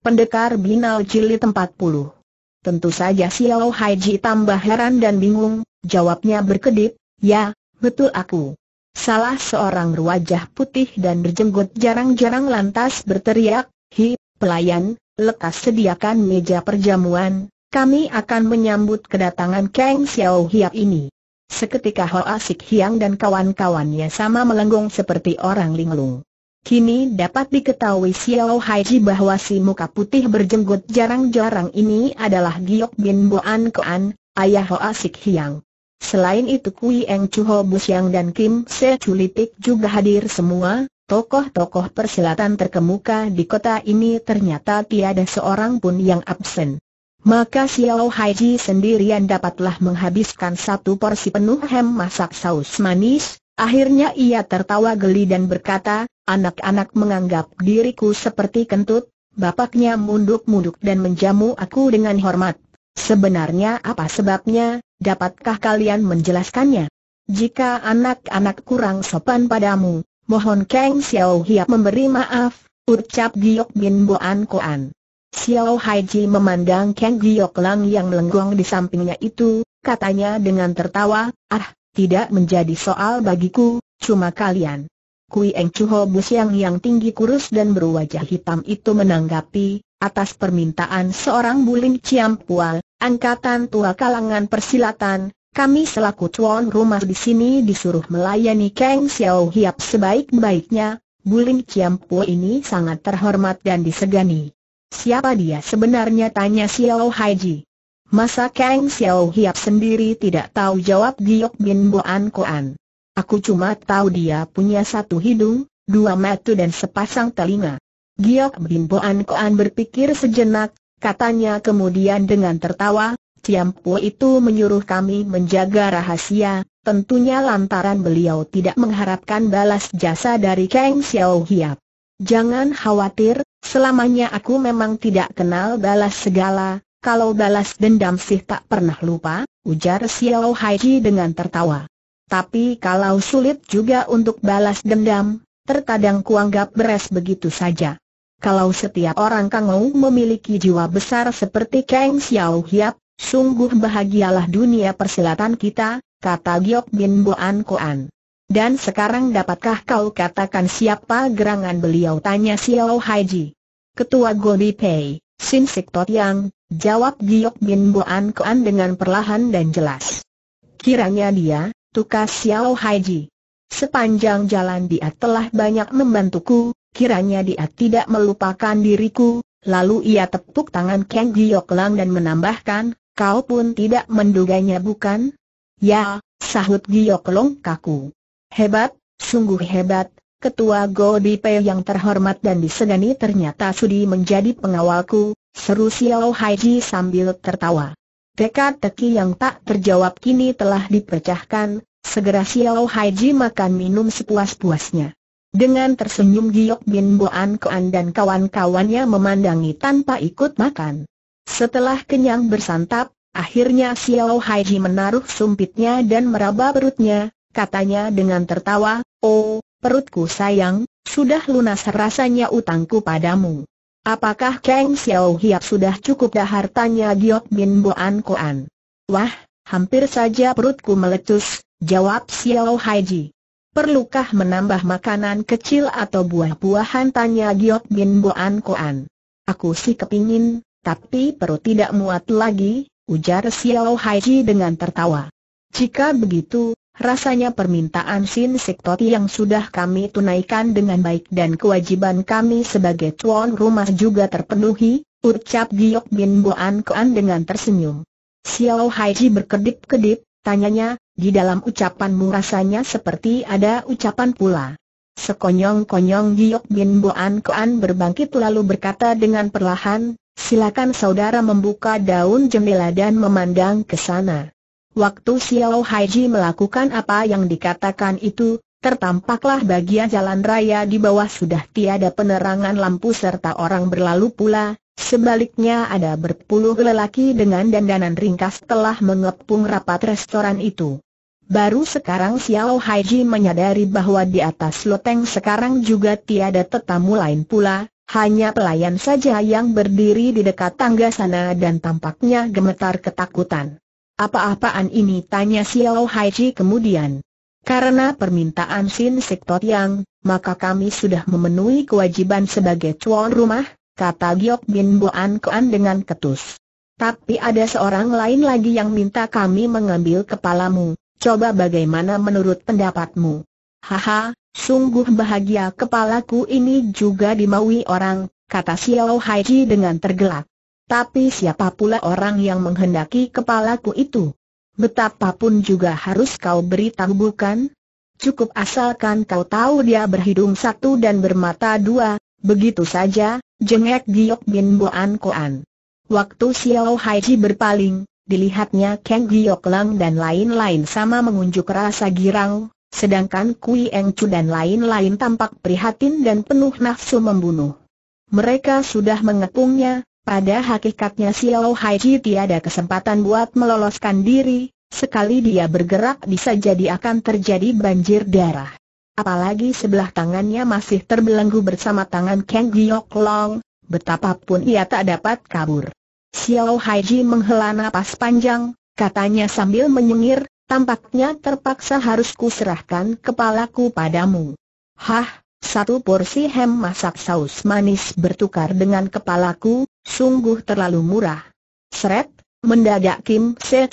Pendekar Binal Jilid 40 Tentu saja Xiao Haiji tambah heran dan bingung, jawabnya berkedip, ya, betul aku. Salah seorang berwajah putih dan berjenggot jarang-jarang lantas berteriak, hi, pelayan, lekas sediakan meja perjamuan, kami akan menyambut kedatangan Kang Xiao Hiap ini. Seketika Hoa Sik Hiang dan kawan-kawannya sama melenggung seperti orang linglung. Kini dapat diketahui Xiao Haiji bahwa si muka putih berjenggot jarang-jarang ini adalah Giok Bin Boan Koan, ayah Hoa Sik Hiang. Selain itu Kui Eng Chu Ho dan Kim Se Chulitik juga hadir semua, tokoh-tokoh persilatan terkemuka di kota ini ternyata tiada seorang pun yang absen. Maka Xiao Haiji sendirian dapatlah menghabiskan satu porsi penuh hem masak saus manis, Akhirnya ia tertawa geli dan berkata, anak-anak menganggap diriku seperti kentut, bapaknya munduk-munduk dan menjamu aku dengan hormat. Sebenarnya apa sebabnya, dapatkah kalian menjelaskannya? Jika anak-anak kurang sopan padamu, mohon Kang Xiao Hiap memberi maaf, ucap Giok Bin Boan Koan. Xiao Haiji memandang Kang Giok Lang yang melenggong di sampingnya itu, katanya dengan tertawa, ah, tidak menjadi soal bagiku, cuma kalian. Kui Eng Chuho Busiang yang tinggi kurus dan berwajah hitam itu menanggapi, atas permintaan seorang Bulim Pual, angkatan tua kalangan persilatan, kami selaku tuan rumah di sini disuruh melayani Kang Xiao Hiap sebaik-baiknya, Bulim Pual ini sangat terhormat dan disegani. Siapa dia sebenarnya tanya Xiao Haiji. Masa Kang Xiao Hiap sendiri tidak tahu jawab Giok Bin Boan Koan. Aku cuma tahu dia punya satu hidung, dua mata dan sepasang telinga. Giok Bin Boan Koan berpikir sejenak, katanya kemudian dengan tertawa, Ciampu itu menyuruh kami menjaga rahasia, tentunya lantaran beliau tidak mengharapkan balas jasa dari Kang Xiao Hiap. Jangan khawatir, selamanya aku memang tidak kenal balas segala, kalau balas dendam sih tak pernah lupa, ujar Xiao Haiji dengan tertawa. Tapi kalau sulit juga untuk balas dendam, terkadang kuanggap beres begitu saja. Kalau setiap orang Kangou memiliki jiwa besar seperti Kang Xiao Hiap, sungguh bahagialah dunia persilatan kita, kata Giok Bin Boan Koan. Dan sekarang dapatkah kau katakan siapa gerangan beliau tanya Xiao Haiji. Ketua Gobi Pei. Sin Sik Tot Yang, jawab Giok Bin Boan Koan dengan perlahan dan jelas. Kiranya dia, Tukas Xiao Haiji. Sepanjang jalan dia telah banyak membantuku, kiranya dia tidak melupakan diriku, lalu ia tepuk tangan Kang Giok Lang dan menambahkan, kau pun tidak menduganya bukan? Ya, sahut Giok Long kaku. Hebat, sungguh hebat, Ketua Godipe yang terhormat dan disegani ternyata sudi menjadi pengawalku, seru Xiao Haiji sambil tertawa. Teka-teki yang tak terjawab kini telah dipecahkan, segera Xiao Haiji makan minum sepuas-puasnya. Dengan tersenyum Giok Bin Boan Koan dan kawan-kawannya memandangi tanpa ikut makan. Setelah kenyang bersantap, akhirnya Xiao Haiji menaruh sumpitnya dan meraba perutnya, katanya dengan tertawa, Oh, Perutku sayang, sudah lunas rasanya utangku padamu. Apakah Kang Xiao Hiap sudah cukup dah tanya Giok Bin Boan Koan? Wah, hampir saja perutku meletus, jawab Xiao Haiji. Perlukah menambah makanan kecil atau buah-buahan tanya Giok Bin Boan Koan? Aku sih kepingin, tapi perut tidak muat lagi, ujar Xiao Haiji dengan tertawa. Jika begitu, rasanya permintaan Sin Sektoti yang sudah kami tunaikan dengan baik dan kewajiban kami sebagai tuan rumah juga terpenuhi, ucap Giok Bin Boan Koan dengan tersenyum. Xiao Haiji berkedip-kedip, tanyanya, di dalam ucapanmu rasanya seperti ada ucapan pula. Sekonyong-konyong Giok Bin Boan Koan berbangkit lalu berkata dengan perlahan, silakan saudara membuka daun jendela dan memandang ke sana. Waktu Xiao Haiji melakukan apa yang dikatakan itu, tertampaklah bagian jalan raya di bawah sudah tiada penerangan lampu serta orang berlalu pula, sebaliknya ada berpuluh lelaki dengan dandanan ringkas telah mengepung rapat restoran itu. Baru sekarang Xiao Haiji menyadari bahwa di atas loteng sekarang juga tiada tetamu lain pula, hanya pelayan saja yang berdiri di dekat tangga sana dan tampaknya gemetar ketakutan. Apa-apaan ini tanya Xiao Haiji kemudian. Karena permintaan Sin Sektor Yang, maka kami sudah memenuhi kewajiban sebagai tuan rumah, kata Giok Bin Boan Kuan dengan ketus. Tapi ada seorang lain lagi yang minta kami mengambil kepalamu, coba bagaimana menurut pendapatmu? Haha, sungguh bahagia kepalaku ini juga dimaui orang, kata Xiao Haiji dengan tergelak. Tapi siapa pula orang yang menghendaki kepalaku itu? Betapapun juga harus kau beritahu bukan? Cukup asalkan kau tahu dia berhidung satu dan bermata dua, begitu saja, jengek Giok Bin Boan Koan. Waktu Xiao Haiji berpaling, dilihatnya Kang Giok Lang dan lain-lain sama mengunjuk rasa girang, sedangkan Kui Eng Chu dan lain-lain tampak prihatin dan penuh nafsu membunuh. Mereka sudah mengepungnya, pada hakikatnya Xiao Haiji tiada kesempatan buat meloloskan diri, sekali dia bergerak bisa jadi akan terjadi banjir darah. Apalagi sebelah tangannya masih terbelenggu bersama tangan Kang Giok Long, betapapun ia tak dapat kabur. Xiao Haiji menghela napas panjang, katanya sambil menyengir, tampaknya terpaksa harus kuserahkan kepalaku padamu. Hah, satu porsi hem masak saus manis bertukar dengan kepalaku, sungguh terlalu murah. Seret, mendadak Kim Se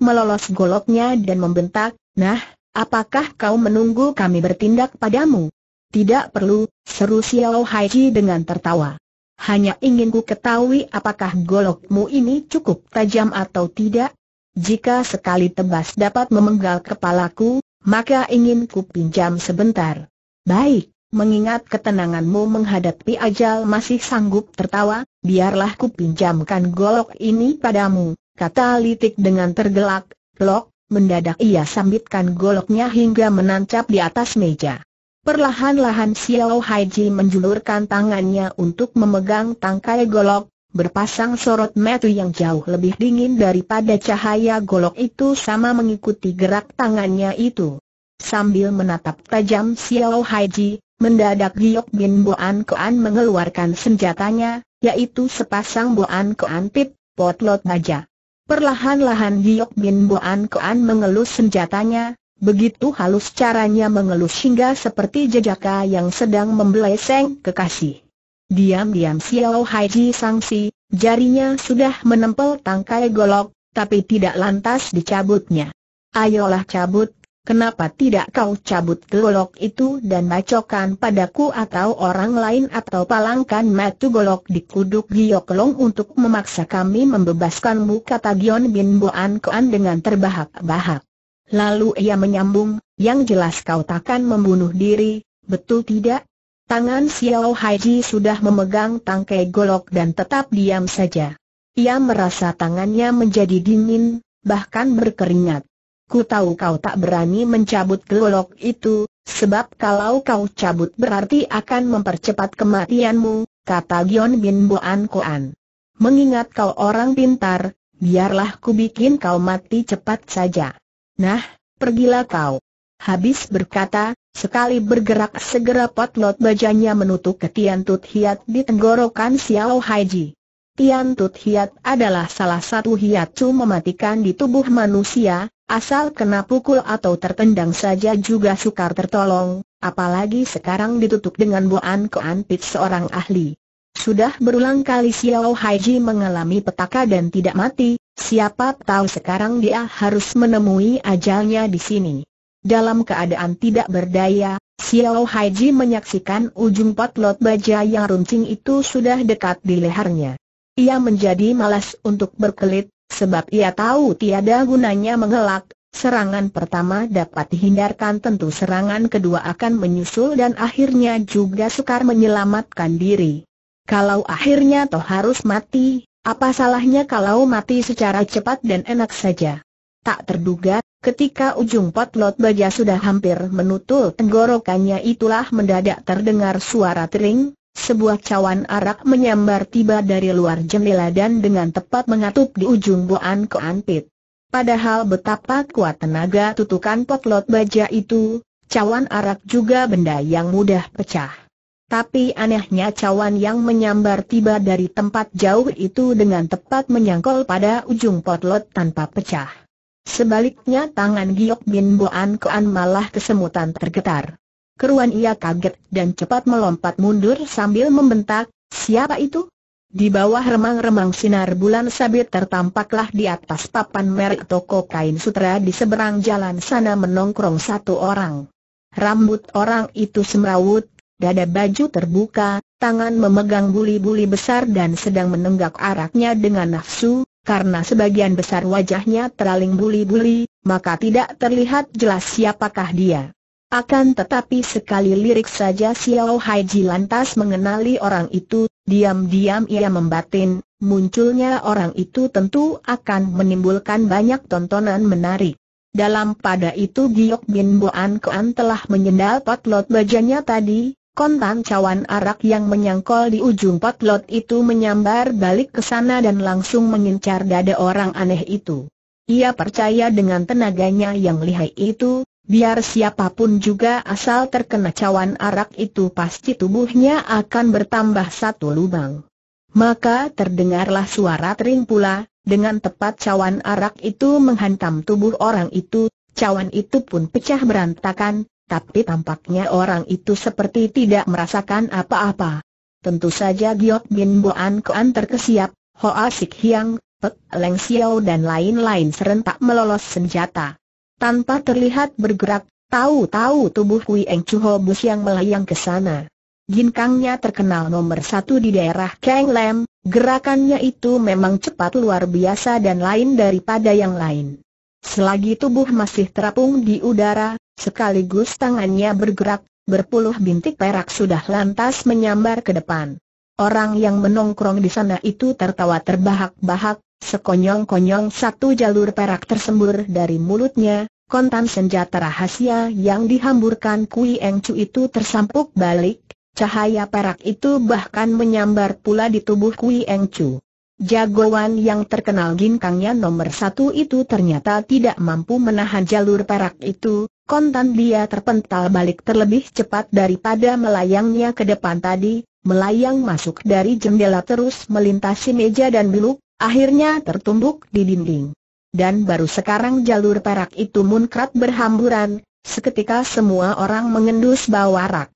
melolos goloknya dan membentak, Nah, apakah kau menunggu kami bertindak padamu? Tidak perlu, seru Xiao Haiji dengan tertawa. Hanya ingin ku ketahui apakah golokmu ini cukup tajam atau tidak. Jika sekali tebas dapat memenggal kepalaku, maka ingin ku pinjam sebentar. Baik, Mengingat ketenanganmu menghadapi ajal masih sanggup tertawa, biarlah ku pinjamkan golok ini padamu, kata Litik dengan tergelak, lok, mendadak ia sambitkan goloknya hingga menancap di atas meja. Perlahan-lahan Xiao Haiji menjulurkan tangannya untuk memegang tangkai golok, berpasang sorot metu yang jauh lebih dingin daripada cahaya golok itu sama mengikuti gerak tangannya itu. Sambil menatap tajam Xiao Haiji, Mendadak Giok Bin Boan Koan mengeluarkan senjatanya, yaitu sepasang Boan Koan Pip, potlot baja. Perlahan-lahan Giok Bin Boan Koan mengelus senjatanya, begitu halus caranya mengelus hingga seperti jejaka yang sedang membeleseng kekasih. Diam-diam Xiao Haiji sangsi, jarinya sudah menempel tangkai golok, tapi tidak lantas dicabutnya. Ayolah cabut, Kenapa tidak kau cabut golok itu dan bacokan padaku atau orang lain atau palangkan matu golok di kuduk Gioklong untuk memaksa kami membebaskanmu kata Gion Bin Boan Koan dengan terbahak-bahak. Lalu ia menyambung, yang jelas kau takkan membunuh diri, betul tidak? Tangan Xiao Haiji sudah memegang tangkai golok dan tetap diam saja. Ia merasa tangannya menjadi dingin, bahkan berkeringat. Ku tahu kau tak berani mencabut gelolok itu, sebab kalau kau cabut berarti akan mempercepat kematianmu, kata Gion Bin Boan Koan. Mengingat kau orang pintar, biarlah ku bikin kau mati cepat saja. Nah, pergilah kau. Habis berkata, sekali bergerak segera potlot bajanya menutup ke Tian Tut Hiat di tenggorokan Xiao Haiji. Tian Tut Hiat adalah salah satu hiatsu mematikan di tubuh manusia, Asal kena pukul atau tertendang saja juga sukar tertolong, apalagi sekarang ditutup dengan buan Koan Pit seorang ahli. Sudah berulang kali Xiao Haiji mengalami petaka dan tidak mati, siapa tahu sekarang dia harus menemui ajalnya di sini. Dalam keadaan tidak berdaya, Xiao Haiji menyaksikan ujung potlot baja yang runcing itu sudah dekat di lehernya. Ia menjadi malas untuk berkelit, Sebab ia tahu tiada gunanya mengelak, serangan pertama dapat dihindarkan tentu serangan kedua akan menyusul dan akhirnya juga sukar menyelamatkan diri. Kalau akhirnya toh harus mati, apa salahnya kalau mati secara cepat dan enak saja? Tak terduga, ketika ujung potlot baja sudah hampir menutup tenggorokannya itulah mendadak terdengar suara tering, sebuah cawan arak menyambar tiba dari luar jendela dan dengan tepat mengatup di ujung boan ke Padahal betapa kuat tenaga tutukan potlot baja itu, cawan arak juga benda yang mudah pecah. Tapi anehnya cawan yang menyambar tiba dari tempat jauh itu dengan tepat menyangkol pada ujung potlot tanpa pecah. Sebaliknya tangan Giok Bin Boan Koan malah kesemutan tergetar. Keruan ia kaget dan cepat melompat mundur sambil membentak, siapa itu? Di bawah remang-remang sinar bulan sabit tertampaklah di atas papan merek toko kain sutra di seberang jalan sana menongkrong satu orang. Rambut orang itu semrawut, dada baju terbuka, tangan memegang buli-buli besar dan sedang menenggak araknya dengan nafsu, karena sebagian besar wajahnya teraling buli-buli, maka tidak terlihat jelas siapakah dia. Akan tetapi sekali lirik saja Xiao Haiji lantas mengenali orang itu, diam-diam ia membatin, munculnya orang itu tentu akan menimbulkan banyak tontonan menarik. Dalam pada itu Giok Bin Boan Kuan telah menyendal potlot bajanya tadi, kontan cawan arak yang menyangkol di ujung potlot itu menyambar balik ke sana dan langsung mengincar dada orang aneh itu. Ia percaya dengan tenaganya yang lihai itu, Biar siapapun juga asal terkena cawan arak itu pasti tubuhnya akan bertambah satu lubang. Maka terdengarlah suara tering pula, dengan tepat cawan arak itu menghantam tubuh orang itu, cawan itu pun pecah berantakan, tapi tampaknya orang itu seperti tidak merasakan apa-apa. Tentu saja Giok Bin Boan Koan terkesiap, Hoa Sik Hiang, Pek Leng Xiao dan lain-lain serentak melolos senjata tanpa terlihat bergerak, tahu-tahu tubuh Hui Eng Chu yang melayang ke sana. Ginkangnya terkenal nomor satu di daerah Kang Lam, gerakannya itu memang cepat luar biasa dan lain daripada yang lain. Selagi tubuh masih terapung di udara, sekaligus tangannya bergerak, berpuluh bintik perak sudah lantas menyambar ke depan. Orang yang menongkrong di sana itu tertawa terbahak-bahak, Sekonyong-konyong satu jalur perak tersembur dari mulutnya, kontan senjata rahasia yang dihamburkan Kui Eng Chu itu tersampuk balik, cahaya perak itu bahkan menyambar pula di tubuh Kui Eng Chu. Jagoan yang terkenal ginkangnya nomor satu itu ternyata tidak mampu menahan jalur perak itu, kontan dia terpental balik terlebih cepat daripada melayangnya ke depan tadi, melayang masuk dari jendela terus melintasi meja dan biluk, Akhirnya tertumbuk di dinding. Dan baru sekarang jalur perak itu munkrat berhamburan, seketika semua orang mengendus bawah rak.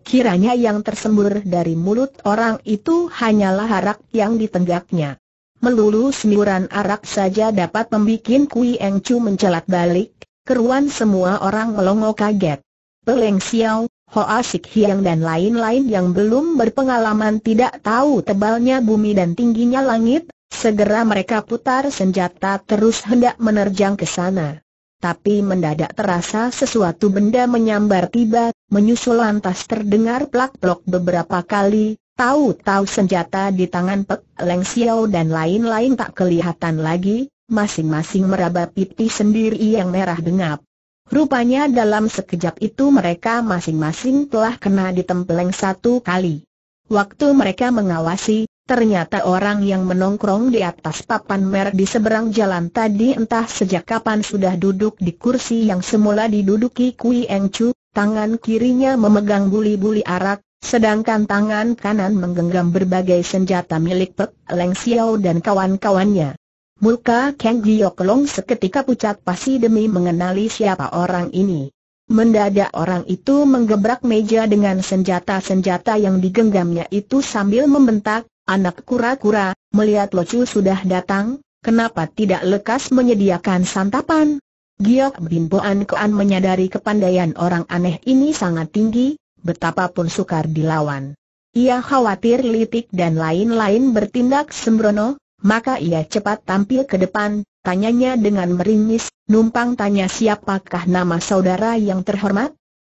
Kiranya yang tersembur dari mulut orang itu hanyalah arak yang ditenggaknya. Melulu semburan arak saja dapat membuat Kui Eng Chu mencelat balik, keruan semua orang melongo kaget. Peleng Xiao, Hoa Sik Hiang dan lain-lain yang belum berpengalaman tidak tahu tebalnya bumi dan tingginya langit, Segera mereka putar senjata terus hendak menerjang ke sana. Tapi mendadak terasa sesuatu benda menyambar tiba, menyusul lantas terdengar plak plak beberapa kali, tahu-tahu senjata di tangan Pek Leng Xiao dan lain-lain tak kelihatan lagi, masing-masing meraba pipi sendiri yang merah dengap. Rupanya dalam sekejap itu mereka masing-masing telah kena ditempeleng satu kali. Waktu mereka mengawasi, Ternyata orang yang menongkrong di atas papan mer di seberang jalan tadi entah sejak kapan sudah duduk di kursi yang semula diduduki Kui Eng Chu, tangan kirinya memegang buli-buli arak, sedangkan tangan kanan menggenggam berbagai senjata milik Pek Leng Xiao dan kawan-kawannya. Muka Kang Giok Long seketika pucat pasti demi mengenali siapa orang ini. Mendadak orang itu menggebrak meja dengan senjata-senjata yang digenggamnya itu sambil membentak, anak kura-kura, melihat locu sudah datang, kenapa tidak lekas menyediakan santapan? Giok Bimboan Koan menyadari kepandaian orang aneh ini sangat tinggi, betapapun sukar dilawan. Ia khawatir litik dan lain-lain bertindak sembrono, maka ia cepat tampil ke depan, tanyanya dengan meringis, numpang tanya siapakah nama saudara yang terhormat?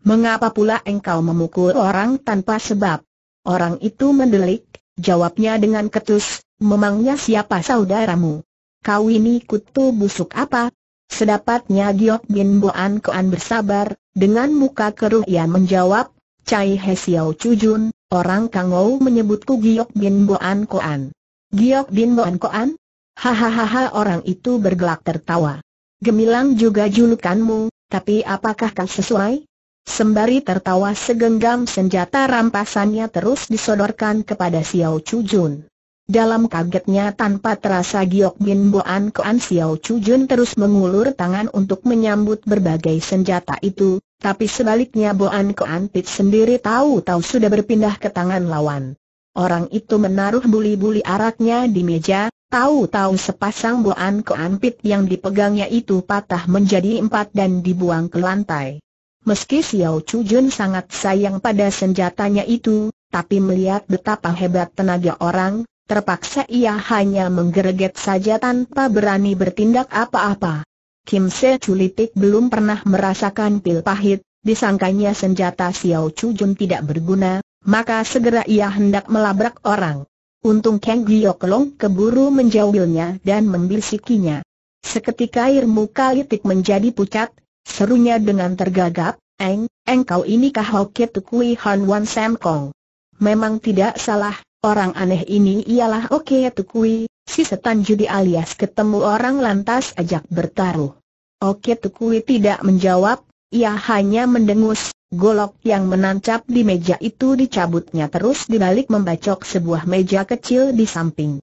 Mengapa pula engkau memukul orang tanpa sebab? Orang itu mendelik, Jawabnya dengan ketus, memangnya siapa saudaramu? Kau ini kutu busuk apa? Sedapatnya Giok Bin Boan Koan bersabar, dengan muka keruh ia menjawab, Cai He Xiao Chujun, orang Kangou menyebutku Giok Bin Boan Koan. Giok Bin Boan Koan? Hahaha orang itu bergelak tertawa. Gemilang juga julukanmu, tapi apakah kau sesuai? Sembari tertawa segenggam senjata rampasannya terus disodorkan kepada Xiao Jun. Dalam kagetnya tanpa terasa Giok Bin Boan Koan Xiao Jun terus mengulur tangan untuk menyambut berbagai senjata itu, tapi sebaliknya Boan Koan Pit sendiri tahu-tahu sudah berpindah ke tangan lawan. Orang itu menaruh buli-buli araknya di meja, tahu-tahu sepasang Boan Koan Pit yang dipegangnya itu patah menjadi empat dan dibuang ke lantai. Meski Xiao Chu Jun sangat sayang pada senjatanya itu, tapi melihat betapa hebat tenaga orang, terpaksa ia hanya menggereget saja tanpa berani bertindak apa-apa. Kim Se Chulitik belum pernah merasakan pil pahit, disangkanya senjata Xiao Chu Jun tidak berguna, maka segera ia hendak melabrak orang. Untung Kang Long keburu menjauhinya dan membisikinya. Seketika air muka Litik menjadi pucat, Serunya dengan tergagap, Eng, engkau inikah Hoke Tukui Han Wan Sam Kong? Memang tidak salah, orang aneh ini ialah Oke Tukui, si setan judi alias ketemu orang lantas ajak bertaruh. Oke Tukui tidak menjawab, ia hanya mendengus, golok yang menancap di meja itu dicabutnya terus dibalik membacok sebuah meja kecil di samping.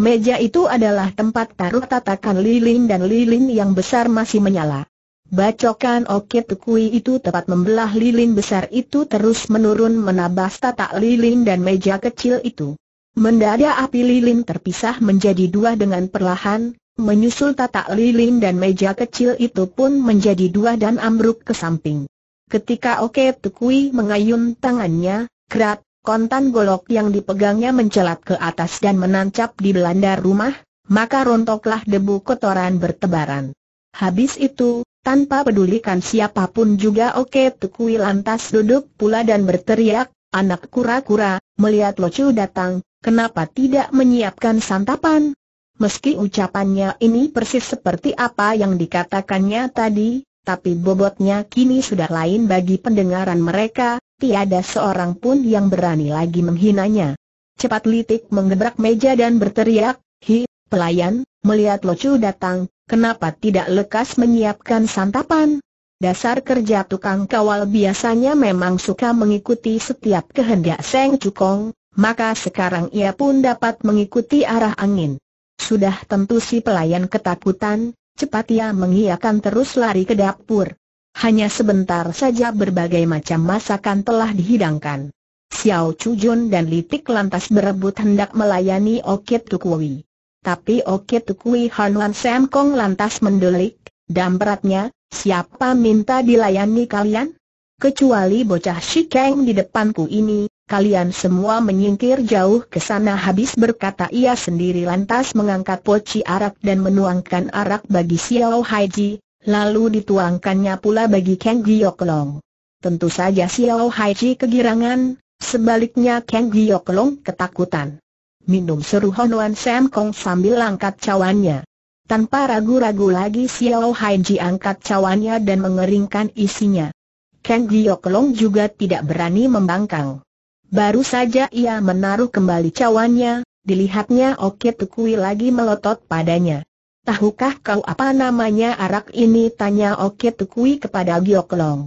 Meja itu adalah tempat taruh tatakan lilin dan lilin yang besar masih menyala. Bacokan Oke Tukui itu tepat membelah lilin besar itu terus menurun menabas tata lilin dan meja kecil itu. Mendadak api lilin terpisah menjadi dua dengan perlahan, menyusul tata lilin dan meja kecil itu pun menjadi dua dan ambruk ke samping. Ketika Oke Tukui mengayun tangannya, kerat, kontan golok yang dipegangnya mencelat ke atas dan menancap di belanda rumah, maka rontoklah debu kotoran bertebaran. Habis itu, tanpa pedulikan siapapun juga Oke Tukui lantas duduk pula dan berteriak, anak kura-kura, melihat Locu datang, kenapa tidak menyiapkan santapan? Meski ucapannya ini persis seperti apa yang dikatakannya tadi, tapi bobotnya kini sudah lain bagi pendengaran mereka, tiada seorang pun yang berani lagi menghinanya. Cepat Litik menggebrak meja dan berteriak, Hi, pelayan, melihat Locu datang, Kenapa tidak lekas menyiapkan santapan? Dasar kerja tukang kawal biasanya memang suka mengikuti setiap kehendak Seng Cukong, maka sekarang ia pun dapat mengikuti arah angin. Sudah tentu si pelayan ketakutan, cepat ia mengiakan terus lari ke dapur. Hanya sebentar saja berbagai macam masakan telah dihidangkan. Xiao Chujun dan Litik lantas berebut hendak melayani Okit Tukui. Tapi Oke Tukui Wan Sam Kong lantas mendelik, dan beratnya, siapa minta dilayani kalian? Kecuali bocah si Kang di depanku ini, kalian semua menyingkir jauh ke sana habis berkata ia sendiri lantas mengangkat poci arak dan menuangkan arak bagi Xiao Haiji, lalu dituangkannya pula bagi Kang Giok Long. Tentu saja Xiao Haiji kegirangan, sebaliknya Kang Giok Long ketakutan. Minum seru Honuan Sam Kong sambil angkat cawannya. Tanpa ragu-ragu lagi Xiao Haiji angkat cawannya dan mengeringkan isinya. Kang Giok Long juga tidak berani membangkang. Baru saja ia menaruh kembali cawannya, dilihatnya Oke Tukui lagi melotot padanya. Tahukah kau apa namanya arak ini? Tanya Oke Tukui kepada Giok Long.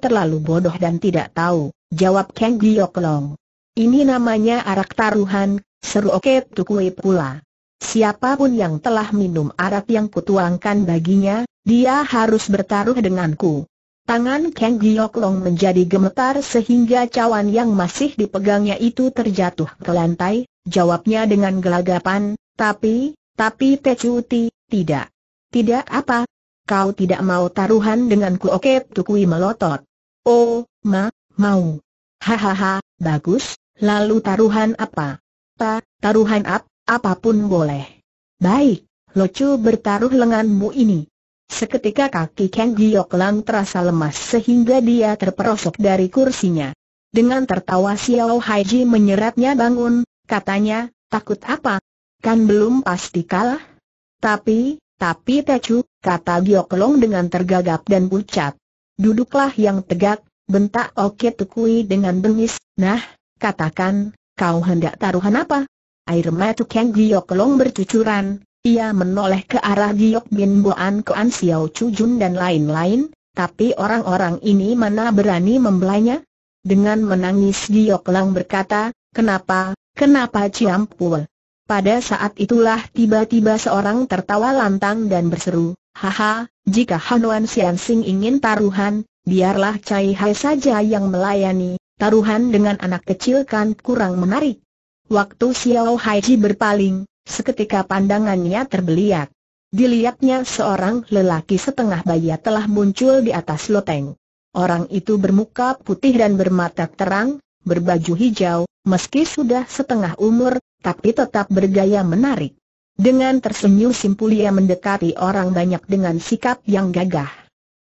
terlalu bodoh dan tidak tahu, jawab Kang Giok Long. Ini namanya arak taruhan, Seru Oke Tukui pula. Siapapun yang telah minum arak yang kutuangkan baginya, dia harus bertaruh denganku. Tangan Kang Giok Long menjadi gemetar sehingga cawan yang masih dipegangnya itu terjatuh ke lantai, jawabnya dengan gelagapan, tapi, tapi Tecuti, tidak. Tidak apa, kau tidak mau taruhan denganku Oke Tukui melotot. Oh, ma, mau. Hahaha, bagus, lalu taruhan apa? Kata, taruhan apa? apapun boleh. Baik, Locu bertaruh lenganmu ini. Seketika kaki Kang Giok Lang terasa lemas sehingga dia terperosok dari kursinya. Dengan tertawa Xiao Haiji menyeratnya bangun, katanya, takut apa? Kan belum pasti kalah. Tapi, tapi Tecu, kata Giok Long dengan tergagap dan pucat. Duduklah yang tegak, bentak Oke Tukui dengan bengis, nah, katakan, Kau hendak taruhan apa? Air mata Kang Giok Long bercucuran, ia menoleh ke arah Giok Bin Boan Koan Xiao Chu Jun dan lain-lain, tapi orang-orang ini mana berani membelanya? Dengan menangis Giok Long berkata, kenapa, kenapa Pul? Pada saat itulah tiba-tiba seorang tertawa lantang dan berseru, Haha, jika Hanuan Siansing ingin taruhan, biarlah Cai Hai saja yang melayani, taruhan dengan anak kecil kan kurang menarik. Waktu Xiao Haiji berpaling, seketika pandangannya terbeliak. Dilihatnya seorang lelaki setengah baya telah muncul di atas loteng. Orang itu bermuka putih dan bermata terang, berbaju hijau, meski sudah setengah umur, tapi tetap bergaya menarik. Dengan tersenyum simpul ia mendekati orang banyak dengan sikap yang gagah.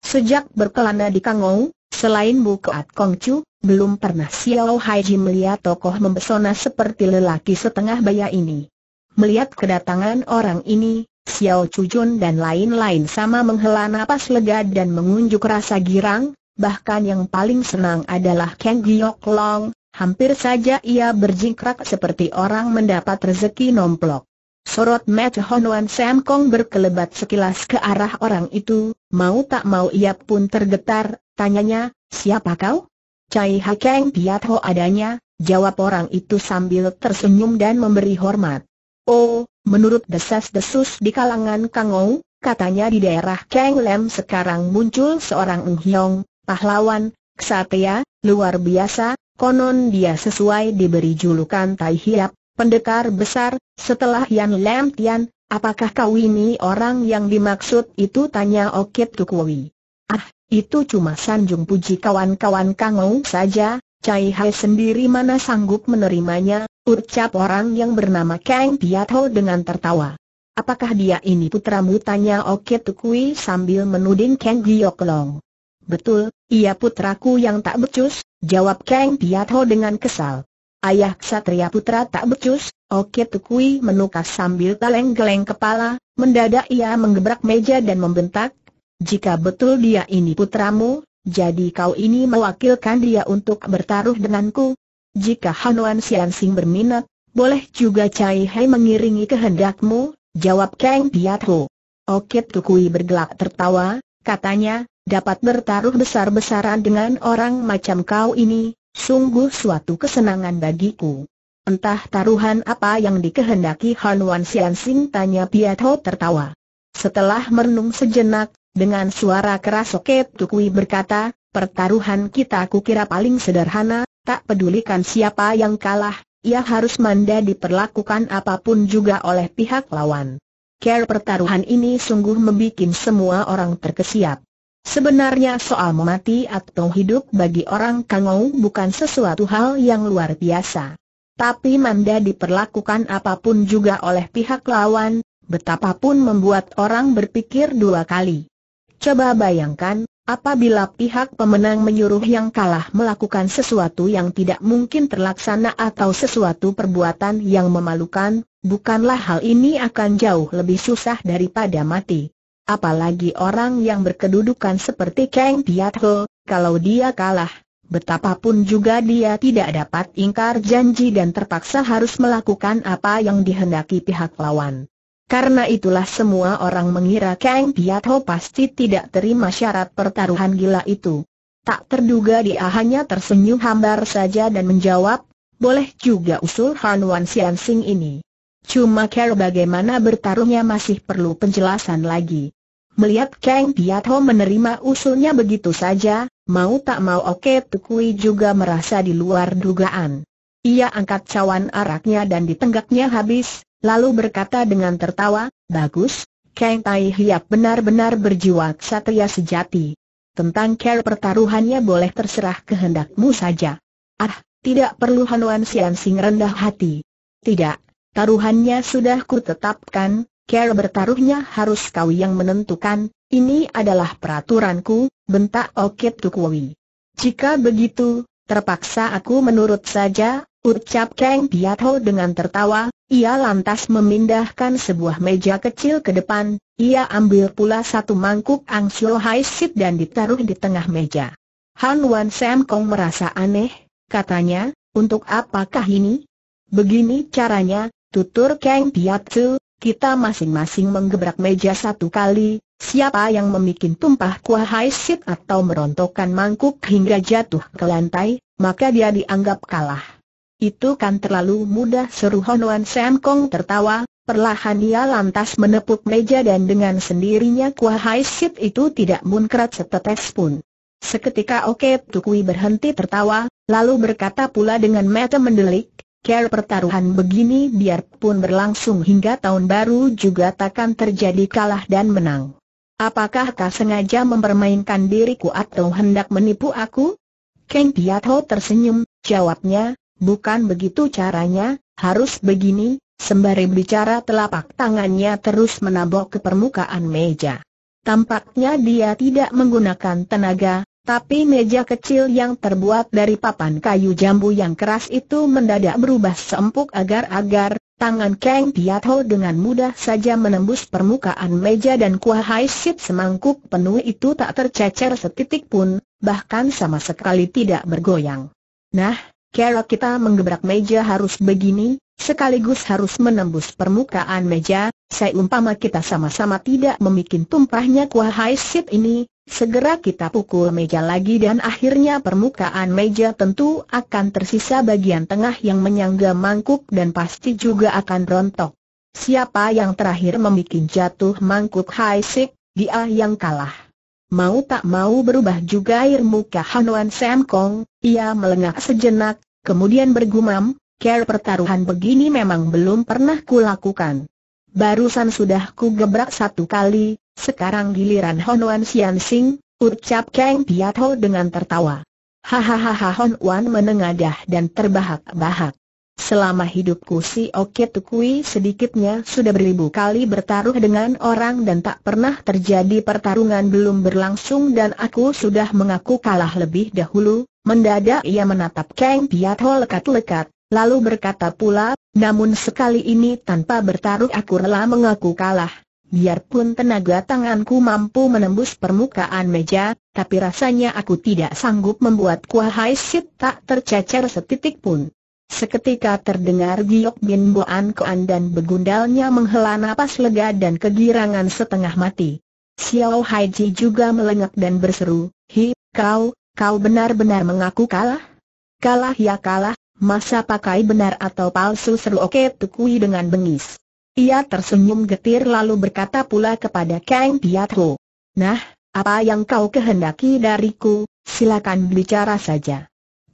Sejak berkelana di Kangou, Selain Kong Kongcu, belum pernah Xiao Haiji melihat tokoh membesona seperti lelaki setengah baya ini. Melihat kedatangan orang ini, Xiao Chujun dan lain-lain sama menghela nafas lega dan mengunjuk rasa girang, bahkan yang paling senang adalah Kang Giok Long, hampir saja ia berjingkrak seperti orang mendapat rezeki nomplok. Sorot mata Wan Sam Kong berkelebat sekilas ke arah orang itu, mau tak mau ia pun tergetar, Tanyanya, siapa kau? Cai Hakeng Ho adanya, jawab orang itu sambil tersenyum dan memberi hormat. Oh, menurut desas-desus di kalangan Kangou, katanya di daerah Kang Lem sekarang muncul seorang Ng Hiong, pahlawan, ksatria, luar biasa, konon dia sesuai diberi julukan Tai Hiap, pendekar besar, setelah Yan Lem Tian, apakah kau ini orang yang dimaksud itu tanya Okit Tukwui. Ah, itu cuma sanjung puji kawan-kawan Kangou saja, Cai Hai sendiri mana sanggup menerimanya, ucap orang yang bernama Kang Piat Ho dengan tertawa. Apakah dia ini putramu tanya Oke Tukui sambil menuding Kang Giok Long. Betul, ia putraku yang tak becus, jawab Kang Piat Ho dengan kesal. Ayah satria putra tak becus, Oke Tukui menukas sambil geleng-geleng kepala, mendadak ia menggebrak meja dan membentak, jika betul dia ini putramu, jadi kau ini mewakilkan dia untuk bertaruh denganku? Jika Hanuan Siansing berminat, boleh juga Cai Hei mengiringi kehendakmu, jawab Kang Piatu. Okit Tukui bergelak tertawa, katanya, dapat bertaruh besar-besaran dengan orang macam kau ini, sungguh suatu kesenangan bagiku. Entah taruhan apa yang dikehendaki Hanuan Siansing tanya Piatho tertawa. Setelah merenung sejenak, dengan suara keras Soket Tukui berkata, pertaruhan kita kukira paling sederhana, tak pedulikan siapa yang kalah, ia harus manda diperlakukan apapun juga oleh pihak lawan. Care pertaruhan ini sungguh membuat semua orang terkesiap. Sebenarnya soal mati atau hidup bagi orang Kangou bukan sesuatu hal yang luar biasa. Tapi manda diperlakukan apapun juga oleh pihak lawan, betapapun membuat orang berpikir dua kali. Coba bayangkan, apabila pihak pemenang menyuruh yang kalah melakukan sesuatu yang tidak mungkin terlaksana atau sesuatu perbuatan yang memalukan, bukanlah hal ini akan jauh lebih susah daripada mati. Apalagi orang yang berkedudukan seperti Kang Piat kalau dia kalah, betapapun juga dia tidak dapat ingkar janji dan terpaksa harus melakukan apa yang dihendaki pihak lawan. Karena itulah semua orang mengira Kang Ho pasti tidak terima syarat pertaruhan gila itu. Tak terduga dia hanya tersenyum hambar saja dan menjawab, boleh juga usul Han Wan Sian Sing ini. Cuma care bagaimana bertaruhnya masih perlu penjelasan lagi. Melihat Kang Ho menerima usulnya begitu saja, mau tak mau Oke Tukui juga merasa di luar dugaan. Ia angkat cawan araknya dan ditenggaknya habis, lalu berkata dengan tertawa, Bagus, Kang Tai Hiap benar-benar berjiwa ksatria sejati. Tentang care pertaruhannya boleh terserah kehendakmu saja. Ah, tidak perlu Hanuan Sian Sing rendah hati. Tidak, taruhannya sudah kutetapkan, care bertaruhnya harus kau yang menentukan, ini adalah peraturanku, bentak Okit Tukwi. Jika begitu, terpaksa aku menurut saja, Ucap Kang Ho dengan tertawa, ia lantas memindahkan sebuah meja kecil ke depan, ia ambil pula satu mangkuk angsil Hai Sit dan ditaruh di tengah meja. Han Wan Sam Kong merasa aneh, katanya, untuk apakah ini? Begini caranya, tutur Kang Su, kita masing-masing menggebrak meja satu kali, siapa yang membuat tumpah kuah Hai Sit atau merontokkan mangkuk hingga jatuh ke lantai, maka dia dianggap kalah. Itu kan terlalu mudah seru Honoan Sam Kong tertawa, perlahan ia lantas menepuk meja dan dengan sendirinya kuah hai Sip itu tidak munkrat setetes pun. Seketika Oke Tukui berhenti tertawa, lalu berkata pula dengan mata mendelik, Care pertaruhan begini biarpun berlangsung hingga tahun baru juga takkan terjadi kalah dan menang. Apakah kau sengaja mempermainkan diriku atau hendak menipu aku? Kang Piatho tersenyum, jawabnya, bukan begitu caranya, harus begini, sembari bicara telapak tangannya terus menabok ke permukaan meja. Tampaknya dia tidak menggunakan tenaga, tapi meja kecil yang terbuat dari papan kayu jambu yang keras itu mendadak berubah sempuk agar-agar, tangan Kang Piatho dengan mudah saja menembus permukaan meja dan kuah hai sip semangkuk penuh itu tak tercecer setitik pun, bahkan sama sekali tidak bergoyang. Nah, kalau kita menggebrak meja harus begini, sekaligus harus menembus permukaan meja, saya umpama kita sama-sama tidak memikin tumpahnya kuah haisit ini, segera kita pukul meja lagi dan akhirnya permukaan meja tentu akan tersisa bagian tengah yang menyangga mangkuk dan pasti juga akan rontok. Siapa yang terakhir membuat jatuh mangkuk sip, dia yang kalah mau tak mau berubah juga air muka Hanuan Sam Kong, ia melengak sejenak, kemudian bergumam, care pertaruhan begini memang belum pernah kulakukan. Barusan sudah ku gebrak satu kali, sekarang giliran Hanuan Sian Sing, ucap Kang Ho dengan tertawa. Hahaha Han Wan menengadah dan terbahak-bahak. Selama hidupku si Oke Tukui sedikitnya sudah beribu kali bertaruh dengan orang dan tak pernah terjadi pertarungan belum berlangsung dan aku sudah mengaku kalah lebih dahulu. Mendadak ia menatap Kang Piat Ho lekat-lekat, lalu berkata pula, namun sekali ini tanpa bertaruh aku rela mengaku kalah. Biarpun tenaga tanganku mampu menembus permukaan meja, tapi rasanya aku tidak sanggup membuat kuah Sit tak tercecer setitik pun. Seketika terdengar giok bin Boan Koan dan begundalnya menghela napas lega dan kegirangan setengah mati. Xiao Haiji juga melengak dan berseru, Hi, kau, kau benar-benar mengaku kalah? Kalah ya kalah, masa pakai benar atau palsu seru Oke Tukui dengan bengis. Ia tersenyum getir lalu berkata pula kepada Kang Piat Ho. Nah, apa yang kau kehendaki dariku, silakan bicara saja.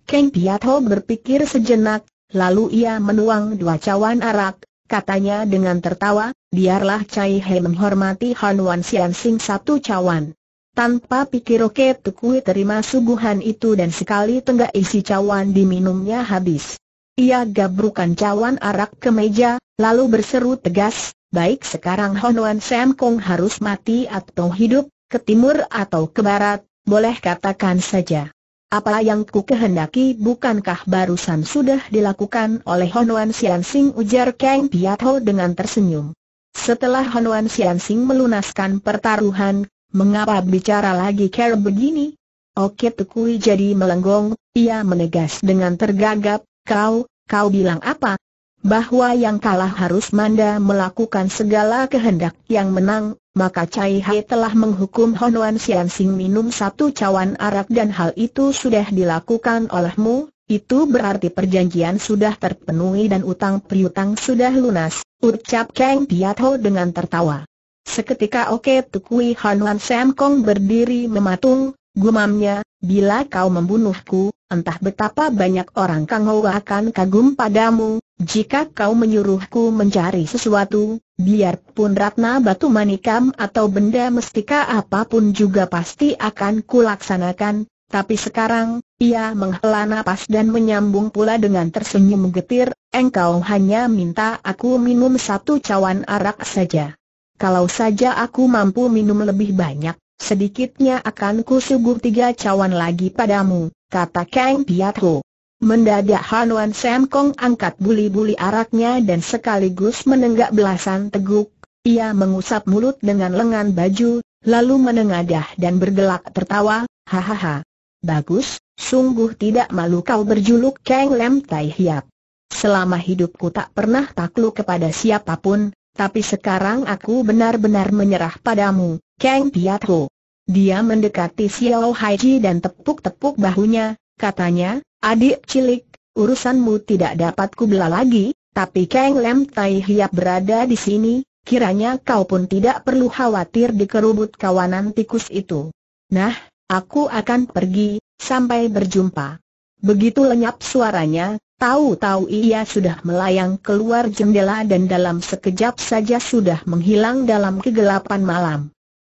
Piat Ho berpikir sejenak, lalu ia menuang dua cawan arak, katanya dengan tertawa, biarlah Cai He menghormati Han Wan Sian Sing satu cawan. Tanpa pikir Oke Tukui terima suguhan itu dan sekali tenggak isi cawan diminumnya habis. Ia gabrukan cawan arak ke meja, lalu berseru tegas, baik sekarang Wan Sam Kong harus mati atau hidup, ke timur atau ke barat, boleh katakan saja. Apa yang ku kehendaki bukankah barusan sudah dilakukan oleh Honuan Sing ujar Kang Piatho dengan tersenyum. Setelah Honuan Sing melunaskan pertaruhan, mengapa bicara lagi care begini? Oke Tukui jadi melenggong, ia menegas dengan tergagap, kau, kau bilang apa? Bahwa yang kalah harus manda melakukan segala kehendak yang menang, maka Cai Hai telah menghukum Honuan Sian Sing minum satu cawan arak dan hal itu sudah dilakukan olehmu, itu berarti perjanjian sudah terpenuhi dan utang piutang sudah lunas, ucap Kang Piato dengan tertawa. Seketika Oke Tukui Honuan Sam Kong berdiri mematung, gumamnya, bila kau membunuhku, entah betapa banyak orang Kang Ho akan kagum padamu, jika kau menyuruhku mencari sesuatu, Biarpun Ratna Batu Manikam atau benda mestika apapun juga pasti akan kulaksanakan, tapi sekarang, ia menghela napas dan menyambung pula dengan tersenyum getir, engkau hanya minta aku minum satu cawan arak saja. Kalau saja aku mampu minum lebih banyak, sedikitnya akan kusuguh tiga cawan lagi padamu, kata Kang Piatho. Mendadak Han Wan Sam Kong angkat buli-buli araknya dan sekaligus menenggak belasan teguk. Ia mengusap mulut dengan lengan baju, lalu menengadah dan bergelak tertawa, hahaha. Bagus, sungguh tidak malu kau berjuluk Kang Lem Tai Hiap. Selama hidupku tak pernah takluk kepada siapapun, tapi sekarang aku benar-benar menyerah padamu, Kang Piatu. Dia mendekati Xiao Haiji dan tepuk-tepuk bahunya, katanya, Adik cilik, urusanmu tidak dapat kubela lagi, tapi Kang Lem Tai Hiap berada di sini, kiranya kau pun tidak perlu khawatir dikerubut kawanan tikus itu. Nah, aku akan pergi, sampai berjumpa. Begitu lenyap suaranya, tahu-tahu ia sudah melayang keluar jendela dan dalam sekejap saja sudah menghilang dalam kegelapan malam.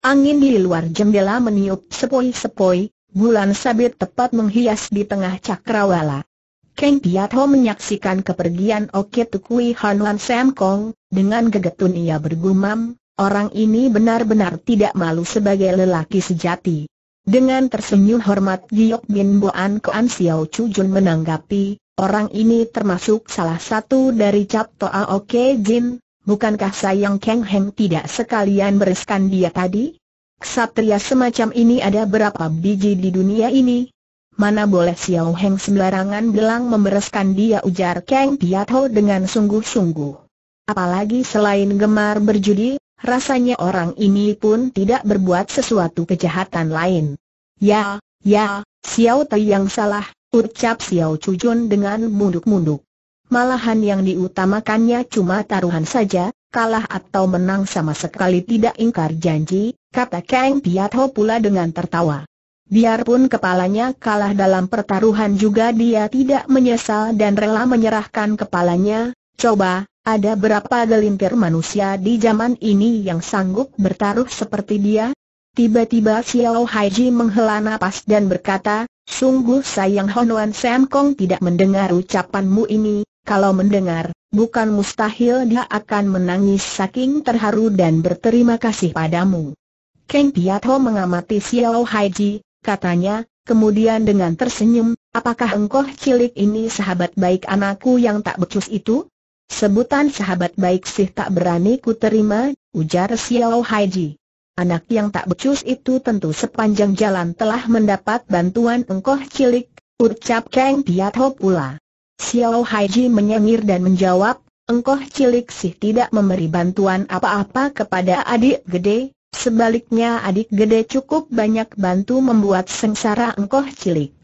Angin di luar jendela meniup sepoi-sepoi, bulan sabit tepat menghias di tengah cakrawala. Kang Piat menyaksikan kepergian Oke Tukui Han Wan Sam Kong, dengan gegetun ia bergumam, orang ini benar-benar tidak malu sebagai lelaki sejati. Dengan tersenyum hormat Giok Bin Boan Koan Xiao Chu Jun menanggapi, orang ini termasuk salah satu dari Cap Toa Oke Jin, bukankah sayang Kang Heng tidak sekalian bereskan dia tadi? Ksatria semacam ini ada berapa biji di dunia ini? Mana boleh Xiao Heng sembarangan bilang membereskan dia ujar Kang Piatho dengan sungguh-sungguh. Apalagi selain gemar berjudi, rasanya orang ini pun tidak berbuat sesuatu kejahatan lain. Ya, ya, Xiao Tai yang salah, ucap Xiao Chujun dengan munduk-munduk. Malahan yang diutamakannya cuma taruhan saja, kalah atau menang sama sekali tidak ingkar janji, kata Kang Ho pula dengan tertawa. Biarpun kepalanya kalah dalam pertaruhan juga dia tidak menyesal dan rela menyerahkan kepalanya, coba, ada berapa gelintir manusia di zaman ini yang sanggup bertaruh seperti dia? Tiba-tiba Xiao Haiji menghela napas dan berkata, sungguh sayang Honuan Sam Kong tidak mendengar ucapanmu ini, kalau mendengar, bukan mustahil dia akan menangis saking terharu dan berterima kasih padamu. Kang Piatho mengamati Xiao Haiji, katanya, kemudian dengan tersenyum, apakah engkau cilik ini sahabat baik anakku yang tak becus itu? Sebutan sahabat baik sih tak berani ku terima, ujar Xiao Haiji. Anak yang tak becus itu tentu sepanjang jalan telah mendapat bantuan engkau cilik, ucap Kang Piatho pula. Xiao Haiji menyengir dan menjawab, engkau cilik sih tidak memberi bantuan apa-apa kepada adik gede, sebaliknya adik gede cukup banyak bantu membuat sengsara engkau cilik.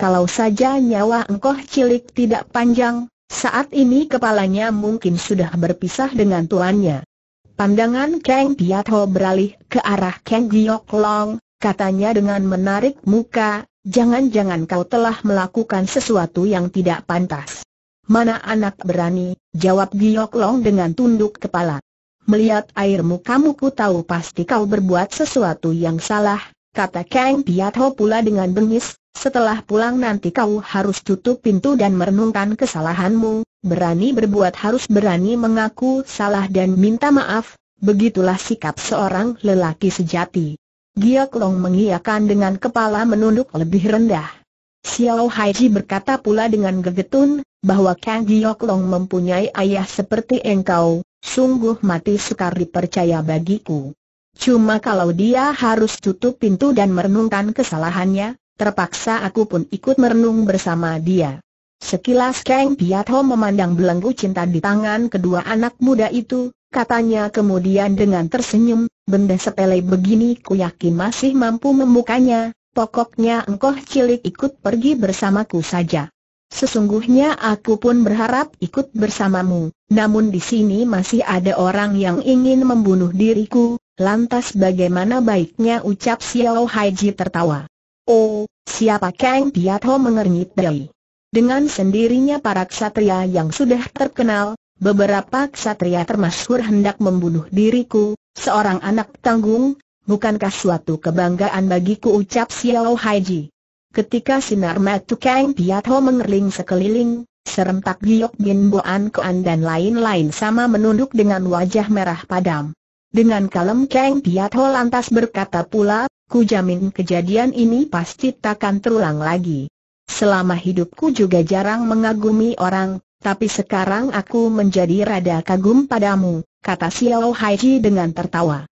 Kalau saja nyawa engkau cilik tidak panjang, saat ini kepalanya mungkin sudah berpisah dengan tuannya. Pandangan Kang Piatho beralih ke arah Kang Giok Long, katanya dengan menarik muka, Jangan-jangan kau telah melakukan sesuatu yang tidak pantas. Mana anak berani, jawab Giok Long dengan tunduk kepala. Melihat air mukamu ku tahu pasti kau berbuat sesuatu yang salah, kata Kang Piat Ho pula dengan bengis, setelah pulang nanti kau harus tutup pintu dan merenungkan kesalahanmu, berani berbuat harus berani mengaku salah dan minta maaf, begitulah sikap seorang lelaki sejati. Giok Long mengiyakan dengan kepala menunduk lebih rendah. Xiao Haiji berkata pula dengan gegetun, bahwa Kang Giok Long mempunyai ayah seperti engkau, sungguh mati sukar dipercaya bagiku. Cuma kalau dia harus tutup pintu dan merenungkan kesalahannya, terpaksa aku pun ikut merenung bersama dia. Sekilas Kang Piat Ho memandang belenggu cinta di tangan kedua anak muda itu, katanya kemudian dengan tersenyum, benda sepele begini ku yakin masih mampu membukanya, pokoknya engkau cilik ikut pergi bersamaku saja. Sesungguhnya aku pun berharap ikut bersamamu, namun di sini masih ada orang yang ingin membunuh diriku, lantas bagaimana baiknya ucap Xiao Haiji tertawa. Oh, siapa Kang Piatho mengernyit dari? Dengan sendirinya para ksatria yang sudah terkenal, Beberapa ksatria termasyhur hendak membunuh diriku, seorang anak tanggung, bukankah suatu kebanggaan bagiku ucap Xiao Haiji. Ketika sinar matu Kang Piatho mengerling sekeliling, serentak Giok Bin Boan Koan dan lain-lain sama menunduk dengan wajah merah padam. Dengan kalem Kang Piatho lantas berkata pula, ku jamin kejadian ini pasti takkan terulang lagi. Selama hidupku juga jarang mengagumi orang, tapi sekarang aku menjadi rada kagum padamu, kata Xiao Haiji dengan tertawa.